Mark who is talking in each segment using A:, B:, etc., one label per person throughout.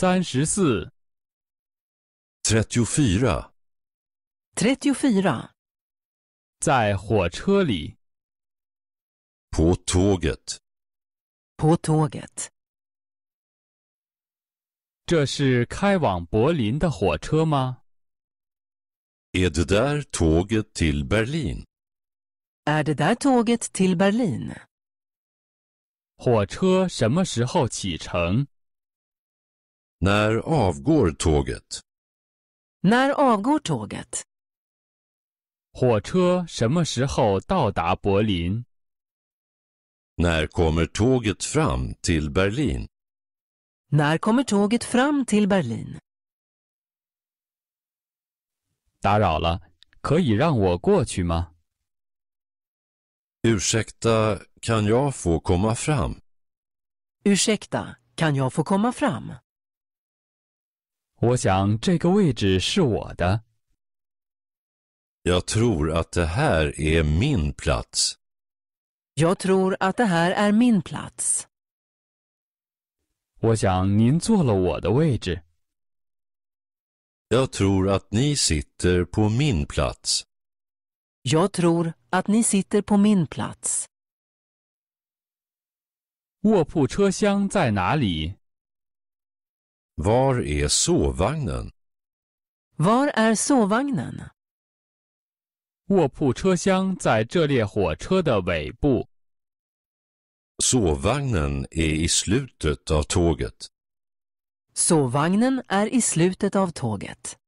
A: 三十四 trettiofyra, 34. På tåget, På tåget. Är det där tåget till Berlin?
B: Är det där tåget till Berlin?
A: 火车什么时候启程？när avgår tåget?
B: När avgår tåget?
A: 火车什么时候到达柏林? kommer tåget fram till Berlin?
B: När kommer tåget fram till Berlin?
A: 打扰了，可以让我过去吗？Ursäkta, kan jag få komma fram?
B: Ursäkta, kan jag få komma fram?
A: 我想这个位置是我的。Jag tror att det här är min plats.
B: Jag tror att det här är min plats.
A: 我想您坐了我的位置。Jag tror att ni sitter på min plats. Jag tror att ni sitter på min plats. 卧铺车厢在哪里？var är sovvagnen? Var är sovvagnen?
C: Sovvagnen är i slutet av tåget.
A: Sovvagnen är i slutet av tåget.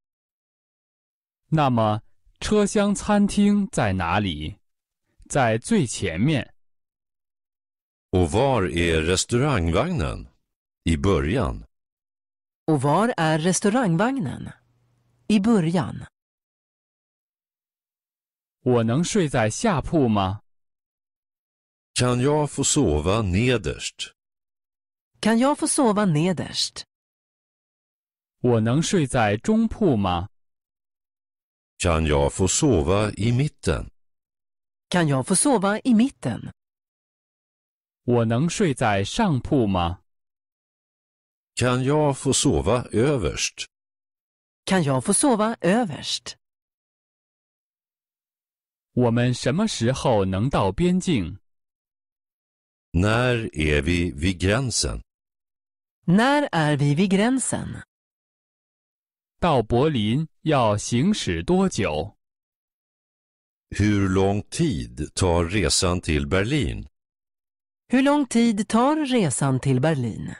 C: Och var är restaurangvagnen? I
A: början.
B: Och var är restaurangvagnen? I början.
A: Kan jag få sova nederst? Kan jag få sova
B: nederst?
A: Kan jag få sova i mitten? Kan jag få sova i mitten? 我能睡在上铺吗? Kan jag få sova överst?
B: Kan jag få sova överst?
A: 我们什么时候能到边境？När är vi vid gränsen?
B: När är vi vid gränsen?
A: 到柏林要行
C: 驶多久？Hur lång tid tar resan till
A: Berlin?
B: Hur lång tid tar resan till Berlin?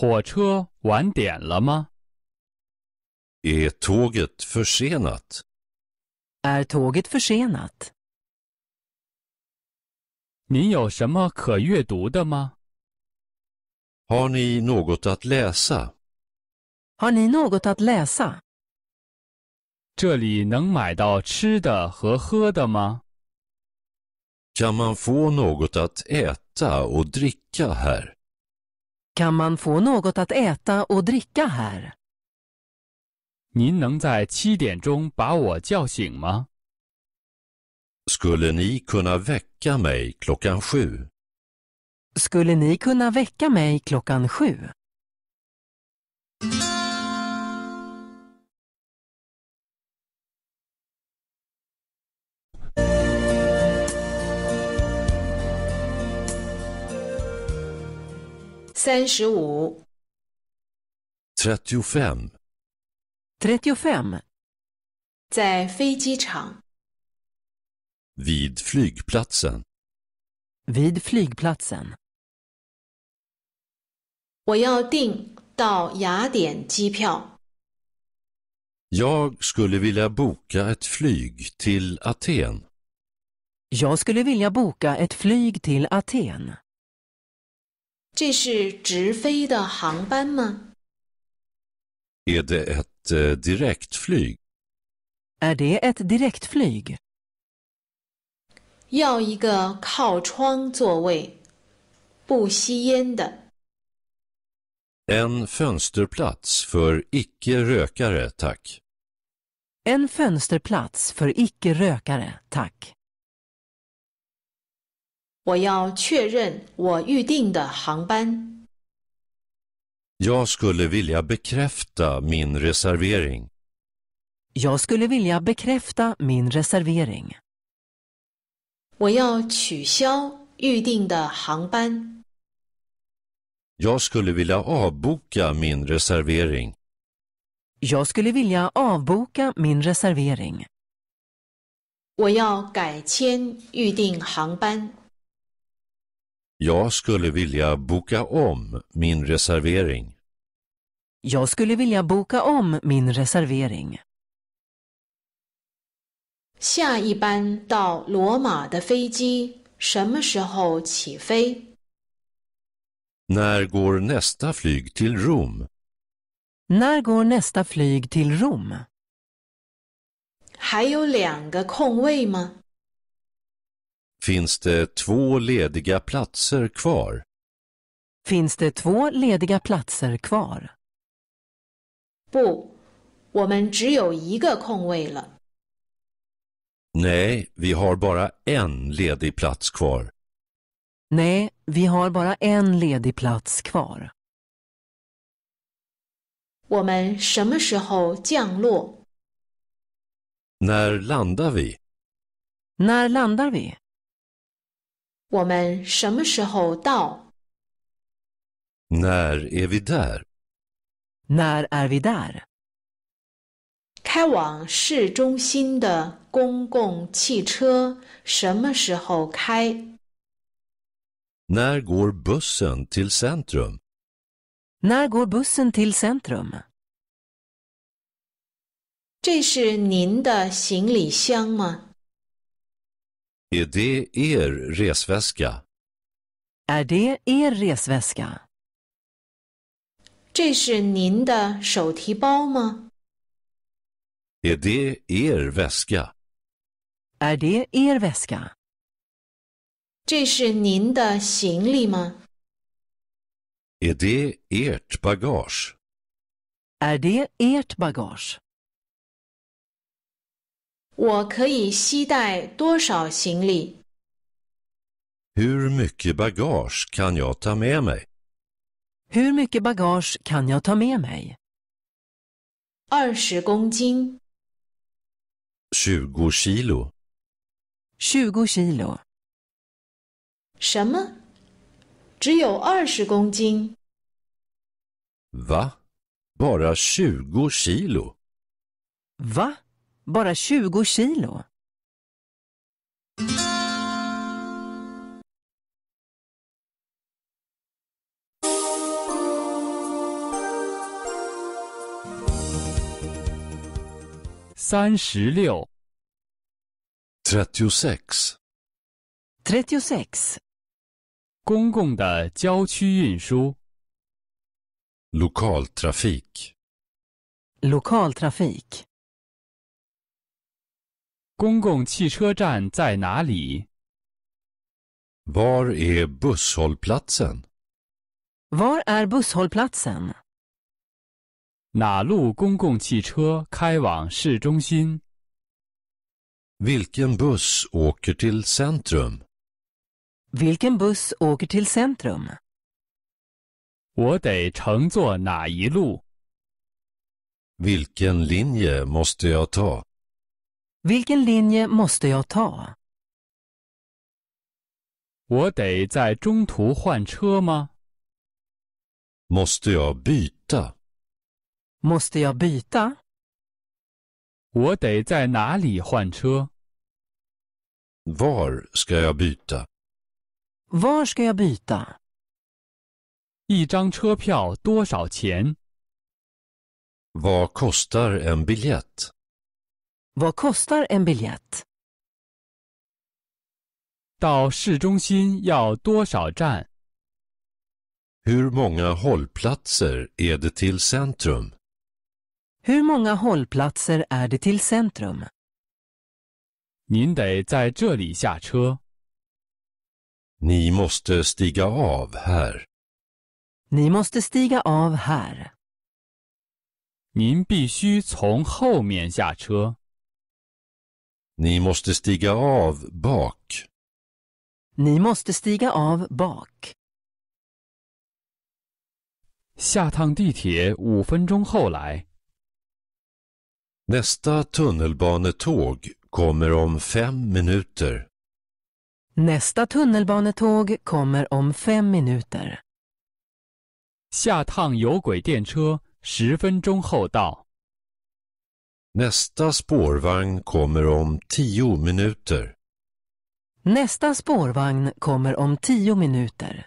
A: 火车晚点了吗? Är tåget försenat?
B: Är tåget försenat?
A: 你有什么可阅读的吗? Har ni något att läsa?
B: Har ni något att läsa?
A: 这里能买到吃的和喝的吗? Kan man få något att äta och dricka här?
B: Kan man få något att äta och dricka här?
A: 您能在七点钟把我叫醒吗？Skulle ni kunna väcka mig klockan sju?
B: Skulle ni kunna väcka mig klockan sju?
D: 三十五
C: trettiofem, 35.
D: 在飞机场
C: ，vid flygplatsen,
B: Vid flygplatsen.
D: 我要订到雅典机票。
C: jag skulle vilja boka ett flyg till Aten.
B: Jag skulle vilja boka ett flyg till Aten.
D: 这是直
B: 飞的航班吗
C: ？Är det ett eh, direktflyg?
B: Är det ett direktflyg? 要
D: 一个靠窗座位，不吸烟的。
C: En fönsterplats för icke-rökare, tack.
B: En fönsterplats för icke-rökare, tack.
D: 我要确认我预定的航班。
C: Jag skulle vilja bekräfta min reservering.
B: Jag skulle vilja bekräfta min reservering. 我
D: 要取消预定的航班。
C: Jag skulle vilja avboka min reservering.
B: Jag skulle vilja avboka min reservering.
D: 我要改签预定
B: 航班。
C: jag skulle vilja boka om min reservering.
B: Jag skulle vilja boka om min reservering.
D: 下一班到罗马的飞机什么时候起飞
C: ？När går nästa flyg till Rom?
B: När går nästa flyg till Rom?
D: 还有两个空位吗
C: Finns det två lediga platser kvar? Finns det två
B: lediga platser kvar?
C: Nej, vi har bara en ledig plats kvar.
B: Nej, vi har bara en ledig plats kvar.
D: 我们什么时候降落
C: ？När landar vi?
D: När landar vi? 我们什么时候到
C: ？när
B: är vi där？när är vi där？
D: 开往市中心的公共汽车什么时候
B: 开
C: ？när går bussen till centrum？när
B: går bussen till centrum？
D: 这是您的行李箱吗？
C: Är det er resväska?
B: Är
D: det er resväska? 这是您的手提包吗
C: ？Är det er väska?
D: Är det er väska? 这是您的行李吗
C: ？Är det ert bagage?
B: Är det ert bagage?
D: 我可以携带多少行李?
C: Hur mycket bagage kan jag ta med mig?
B: Hur mycket bagage kan jag ta med mig?
C: 20 kilo 20 kilo
D: 什么？只有二十公斤
C: ？Va? Bara 20 kilo?
B: Va? bara 20 kilo.
A: trettiosex 36. 公共的郊区运输 Lokaltrafik Lokaltrafik. 公共汽车站在哪里? är busshållplatsen? är busshållplatsen? Vilken buss åker till centrum?
B: Vilken buss åker till centrum?
A: Vilken linje måste jag ta?
B: Vilken linje måste jag ta?
A: 我得在中途换车吗？Måste jag byta? Måste jag byta? 我得在哪里换车？Var ska jag byta? Var ska jag byta? 一张车票多少钱？Vad kostar en biljett?
B: Vad kostar en biljett?
A: 到市中心要多少站？Hur många hållplatser är det till centrum?
B: Hur många hållplatser är det till centrum?
A: 您得在这里下车。Ni måste stiga av här.
B: Ni måste stiga av här.
A: 您必须从后面下车。ni måste stiga av bak.
B: Ni måste stiga av bak.
A: 下趟地铁五分钟后来。
C: Nästa tunnelbanetåg kommer om fem minuter.
B: Nästa tunnelbanetåg kommer om fem minuter.
A: 下趟有轨电车十分钟后到。
C: Nästa spårvagn kommer om tio minuter.
B: Nästa spårvagn kommer om tio minuter.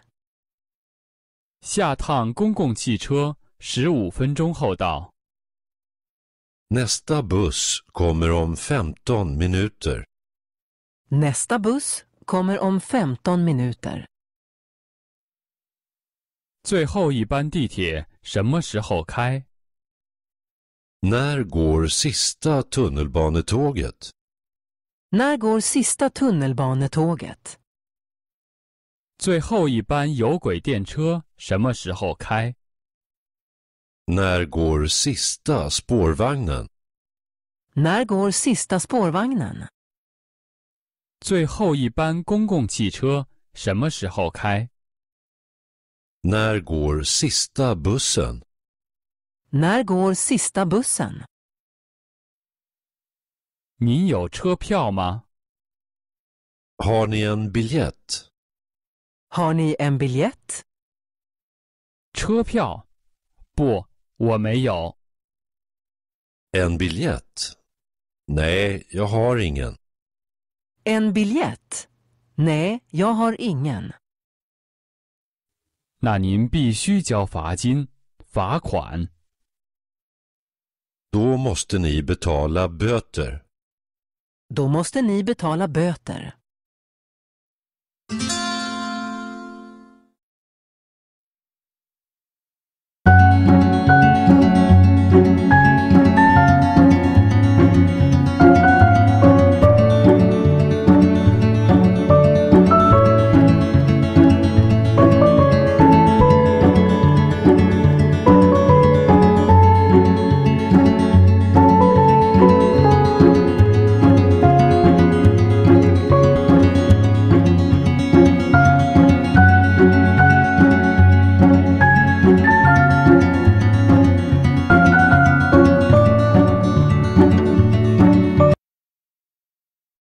A: Nästa
C: buss kommer om 15 minuter.
B: Nästa buss kommer om 15 minuter.
A: 最后一班地铁什么时候开？när går sista tunnelbanetåget?
B: När går sista tunnelbanetåget?
A: 最后一班有轨电车什么时候开
C: ？När går sista spårvagnen?
B: När går sista spårvagnen?
A: 最后一班公共汽车什么时候开？När går sista bussen?
B: När går sista bussen?
A: 您有车票吗？Har ni en biljett? Har ni en biljett? 车票？不，我没有。En biljett? Nej, jag har ingen.
B: En biljett? Nej, jag har ingen.
A: 那您必须交罚金，罚款。då måste ni betala
C: böter.
B: Då måste ni betala böter.